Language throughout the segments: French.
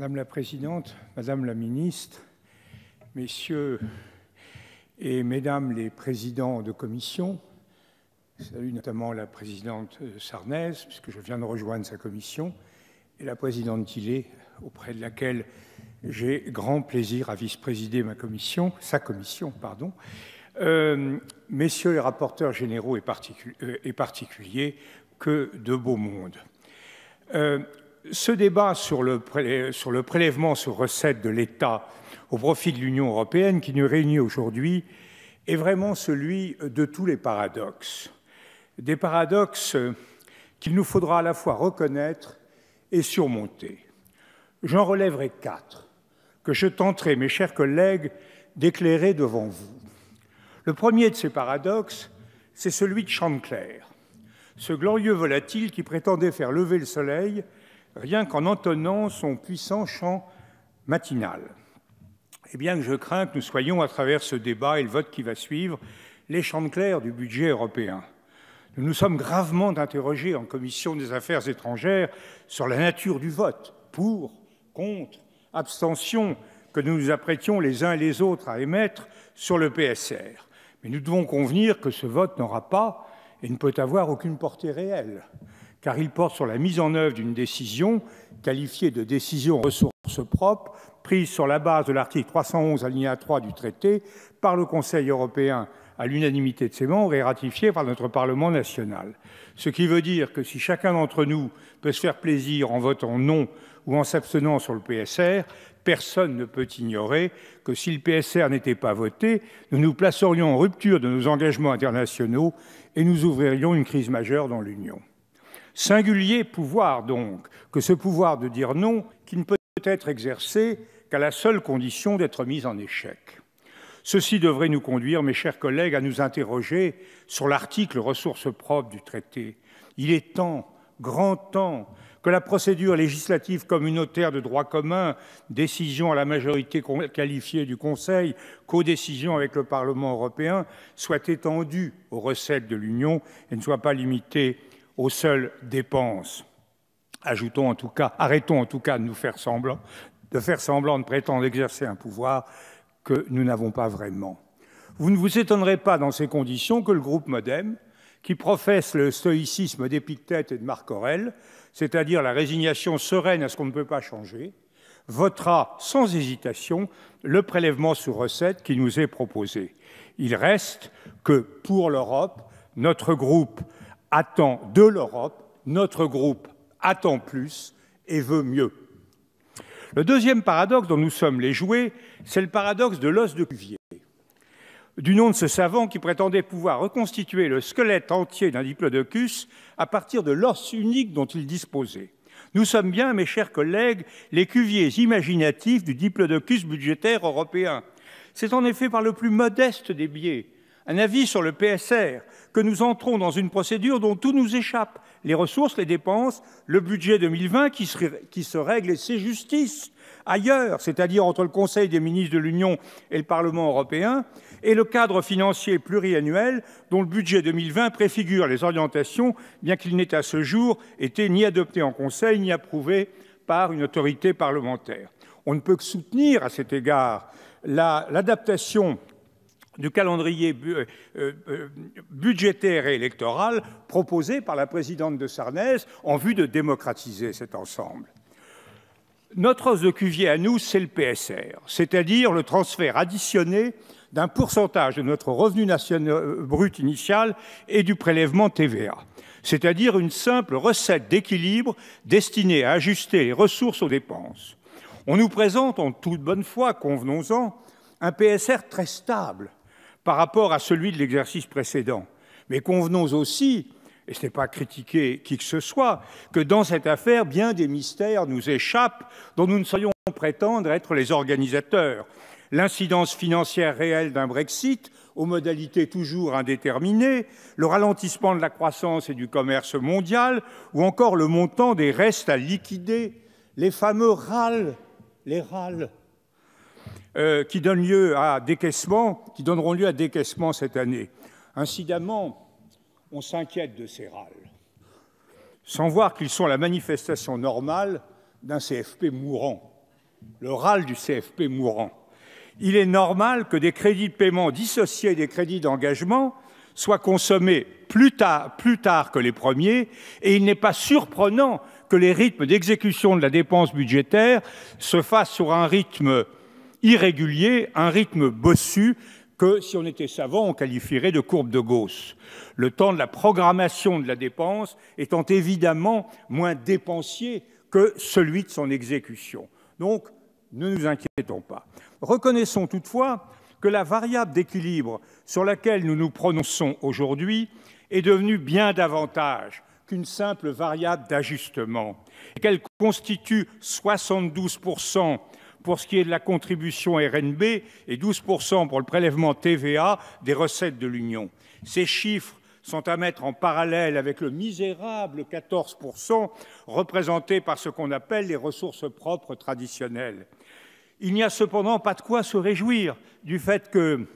Madame la Présidente, Madame la Ministre, Messieurs et Mesdames les Présidents de Commission, salut notamment la Présidente Sarnez, puisque je viens de rejoindre sa commission, et la Présidente Tillet, auprès de laquelle j'ai grand plaisir à vice-présider ma commission, sa commission, pardon. Euh, messieurs les rapporteurs généraux euh, et, particuliers, que de beau monde. Euh, ce débat sur le, prélèvement sur recette de l'État au profit de l'Union européenne qui nous réunit aujourd'hui est vraiment celui de tous les paradoxes. Des paradoxes euh, qu'il nous faudra à la fois reconnaître et surmonter. J'en relèverai quatre que je tenterai, mes chers collègues, d'éclairer devant vous. Le premier de ces paradoxes, c'est celui de Chantecair, ce glorieux volatile qui prétendait faire lever le soleil rien qu'en entonnant son puissant chant matinal. Et eh bien que je crains que nous soyons, à travers ce débat et le vote qui va suivre, les champs de du budget européen. Nous nous sommes gravement interrogés en commission des affaires étrangères sur la nature du vote, pour, contre, abstention, que nous nous apprêtions les uns et les autres à émettre sur le PSR. Mais nous devons convenir que ce vote n'aura pas et ne peut avoir aucune portée réelle car il porte sur la mise en œuvre d'une décision qualifiée de décision ressources propres prise sur la base de l'article 311 alinéa 3 du traité par le Conseil européen à l'unanimité de ses membres et ratifiée par notre Parlement national. Ce qui veut dire que si chacun d'entre nous peut se faire plaisir en votant non ou en s'abstenant sur le PSR, personne ne peut ignorer que si le PSR n'était pas voté, nous nous placerions en rupture de nos engagements internationaux et nous ouvririons une crise majeure dans l'Union. Singulier pouvoir, donc, que ce pouvoir de dire non, qui ne peut être exercé qu'à la seule condition d'être mis en échec. Ceci devrait nous conduire, mes chers collègues, à nous interroger sur l'article ressources propres du traité. Il est temps, grand temps, que la procédure législative communautaire de droit commun, décision à la majorité qualifiée du Conseil, codécision avec le Parlement européen, soit étendue aux recettes de l'Union et ne soit pas limitée aux seules dépenses. Ajoutons en tout cas, arrêtons en tout cas de nous faire semblant, de faire semblant de prétendre exercer un pouvoir que nous n'avons pas vraiment. Vous ne vous étonnerez pas dans ces conditions que le groupe Modem, qui professe le stoïcisme d'Épictète et de Marc Aurèle, c'est-à-dire la résignation sereine à ce qu'on ne peut pas changer, votera sans hésitation le prélèvement sous recette qui nous est proposé. Il reste que pour l'Europe, notre groupe attend de l'Europe, notre groupe attend plus et veut mieux. Le deuxième paradoxe dont nous sommes les jouets, c'est le paradoxe de l'os de Cuvier, du nom de ce savant qui prétendait pouvoir reconstituer le squelette entier d'un diplodocus à partir de l'os unique dont il disposait. Nous sommes bien, mes chers collègues, les cuviers imaginatifs du diplodocus budgétaire européen. C'est en effet par le plus modeste des biais, un avis sur le PSR, que nous entrons dans une procédure dont tout nous échappe, les ressources, les dépenses, le budget 2020 qui se, qui se règle et c'est justice. ailleurs, c'est-à-dire entre le Conseil des ministres de l'Union et le Parlement européen, et le cadre financier pluriannuel dont le budget 2020 préfigure les orientations, bien qu'il n'ait à ce jour été ni adopté en Conseil ni approuvé par une autorité parlementaire. On ne peut que soutenir à cet égard l'adaptation du calendrier euh, euh, budgétaire et électoral proposé par la présidente de Sarnez en vue de démocratiser cet ensemble. Notre os de cuvier à nous, c'est le PSR, c'est-à-dire le transfert additionné d'un pourcentage de notre revenu national euh, brut initial et du prélèvement TVA, c'est-à-dire une simple recette d'équilibre destinée à ajuster les ressources aux dépenses. On nous présente en toute bonne foi, convenons-en, un PSR très stable, par rapport à celui de l'exercice précédent. Mais convenons aussi, et ce n'est pas critiquer qui que ce soit, que dans cette affaire, bien des mystères nous échappent dont nous ne saurions prétendre être les organisateurs. L'incidence financière réelle d'un Brexit, aux modalités toujours indéterminées, le ralentissement de la croissance et du commerce mondial, ou encore le montant des restes à liquider, les fameux râles, les râles, euh, qui donnent lieu à décaissements, qui donneront lieu à décaissements cette année. Incidemment, on s'inquiète de ces râles, sans voir qu'ils sont la manifestation normale d'un CFP mourant, le râle du CFP mourant. Il est normal que des crédits de paiement dissociés des crédits d'engagement soient consommés plus tard, plus tard que les premiers, et il n'est pas surprenant que les rythmes d'exécution de la dépense budgétaire se fassent sur un rythme irrégulier, un rythme bossu que, si on était savant, on qualifierait de courbe de Gauss. Le temps de la programmation de la dépense étant évidemment moins dépensier que celui de son exécution. Donc, ne nous inquiétons pas. Reconnaissons toutefois que la variable d'équilibre sur laquelle nous nous prononçons aujourd'hui est devenue bien davantage qu'une simple variable d'ajustement et qu'elle constitue 72% pour ce qui est de la contribution RNB et 12% pour le prélèvement TVA des recettes de l'Union. Ces chiffres sont à mettre en parallèle avec le misérable 14% représenté par ce qu'on appelle les ressources propres traditionnelles. Il n'y a cependant pas de quoi se réjouir du fait que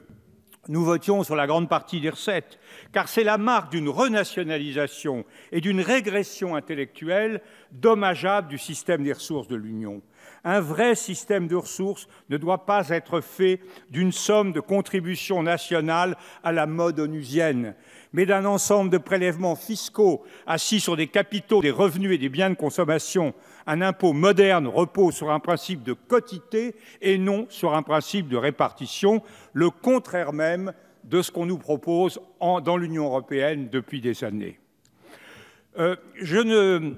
nous votions sur la grande partie des recettes, car c'est la marque d'une renationalisation et d'une régression intellectuelle dommageable du système des ressources de l'Union. Un vrai système de ressources ne doit pas être fait d'une somme de contributions nationales à la mode onusienne, mais d'un ensemble de prélèvements fiscaux assis sur des capitaux, des revenus et des biens de consommation. Un impôt moderne repose sur un principe de quotité et non sur un principe de répartition, le contraire même de ce qu'on nous propose dans l'Union européenne depuis des années. Euh, je ne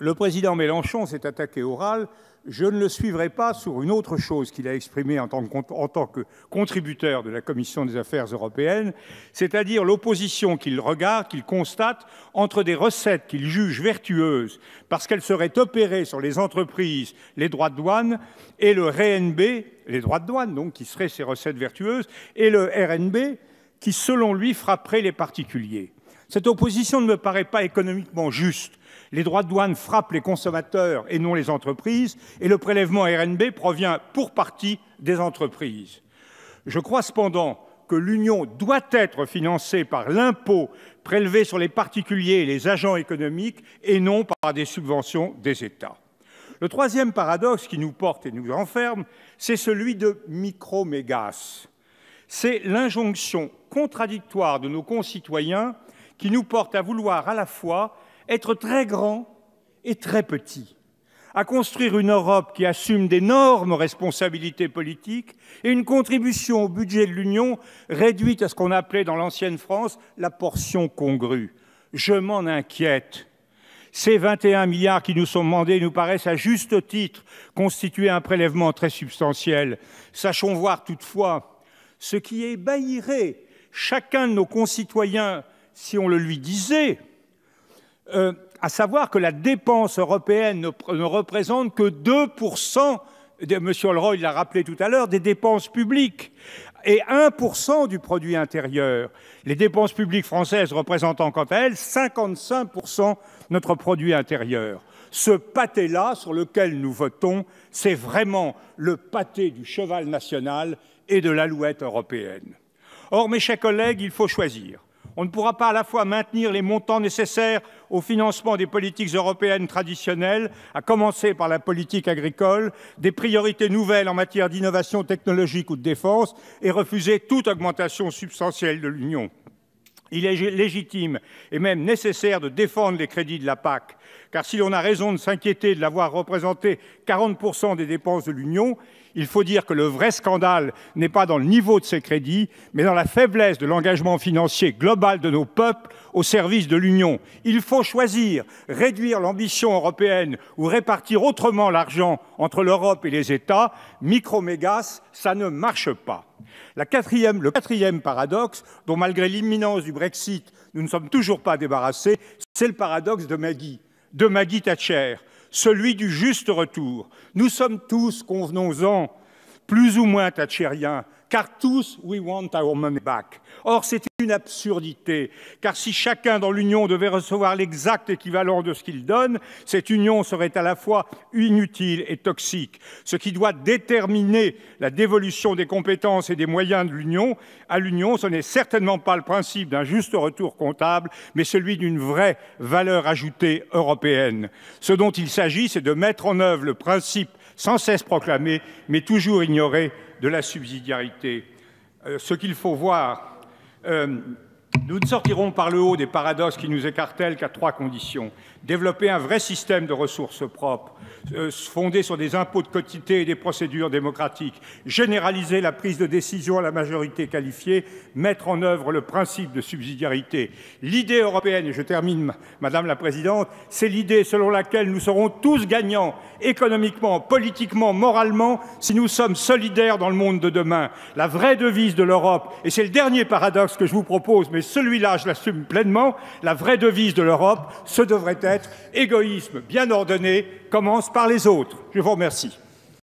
le président Mélenchon s'est attaqué oral, Je ne le suivrai pas sur une autre chose qu'il a exprimée en tant, que, en tant que contributeur de la Commission des affaires européennes, c'est-à-dire l'opposition qu'il regarde, qu'il constate entre des recettes qu'il juge vertueuses parce qu'elles seraient opérées sur les entreprises, les droits de douane, et le RNB, les droits de douane donc, qui seraient ces recettes vertueuses, et le RNB qui, selon lui, frapperait les particuliers. Cette opposition ne me paraît pas économiquement juste. Les droits de douane frappent les consommateurs et non les entreprises, et le prélèvement RNB provient pour partie des entreprises. Je crois cependant que l'Union doit être financée par l'impôt prélevé sur les particuliers et les agents économiques et non par des subventions des États. Le troisième paradoxe qui nous porte et nous enferme, c'est celui de micromégas. C'est l'injonction contradictoire de nos concitoyens qui nous porte à vouloir à la fois être très grand et très petit, à construire une Europe qui assume d'énormes responsabilités politiques et une contribution au budget de l'Union réduite à ce qu'on appelait dans l'ancienne France la portion congrue. Je m'en inquiète. Ces 21 milliards qui nous sont demandés nous paraissent à juste titre constituer un prélèvement très substantiel. Sachons voir toutefois ce qui ébahirait chacun de nos concitoyens si on le lui disait, euh, à savoir que la dépense européenne ne, représente que 2%, de, M. Leroy l'a rappelé tout à l'heure, des dépenses publiques et 1% du produit intérieur. Les dépenses publiques françaises représentant quant à elles 55% de notre produit intérieur. Ce pâté-là sur lequel nous votons, c'est vraiment le pâté du cheval national et de l'alouette européenne. Or, mes chers collègues, il faut choisir. On ne pourra pas à la fois maintenir les montants nécessaires au financement des politiques européennes traditionnelles, à commencer par la politique agricole, des priorités nouvelles en matière d'innovation technologique ou de défense, et refuser toute augmentation substantielle de l'Union. Il est légitime et même nécessaire de défendre les crédits de la PAC, car si l'on a raison de s'inquiéter de l'avoir représenté 40% des dépenses de l'Union, il faut dire que le vrai scandale n'est pas dans le niveau de ces crédits, mais dans la faiblesse de l'engagement financier global de nos peuples au service de l'Union. Il faut choisir, réduire l'ambition européenne ou répartir autrement l'argent entre l'Europe et les États. Micromégas, ça ne marche pas. le quatrième paradoxe, dont malgré l'imminence du Brexit, nous ne sommes toujours pas débarrassés, c'est le paradoxe de Maggie, de Maggie Thatcher celui du juste retour. Nous sommes tous, convenons-en, plus ou moins tachériens, car tous, we want our money back. Or, c'est une absurdité, car si chacun dans l'Union devait recevoir l'exact équivalent de ce qu'il donne, cette union serait à la fois inutile et toxique. Ce qui doit déterminer la dévolution des compétences et des moyens de l'Union à l'Union, ce n'est certainement pas le principe d'un juste retour comptable, mais celui d'une vraie valeur ajoutée européenne. Ce dont il s'agit, c'est de mettre en œuvre le principe sans cesse proclamé, mais toujours ignoré de la subsidiarité. Euh, ce qu'il faut voir euh, nous ne sortirons par le haut des paradoxes qui nous écartèlent qu'à trois conditions. Développer un vrai système de ressources propres, se euh, fonder sur des impôts de quotité et des procédures démocratiques, généraliser la prise de décision à la majorité qualifiée, mettre en œuvre le principe de subsidiarité. L'idée européenne, et je termine, Madame la Présidente, c'est l'idée selon laquelle nous serons tous gagnants, économiquement, politiquement, moralement, si nous sommes solidaires dans le monde de demain. La vraie devise de l'Europe, et c'est le dernier paradoxe que je vous propose, celui-là, je l'assume pleinement, la vraie devise de l'Europe, ce devrait être égoïsme bien ordonné commence par les autres. Je vous remercie.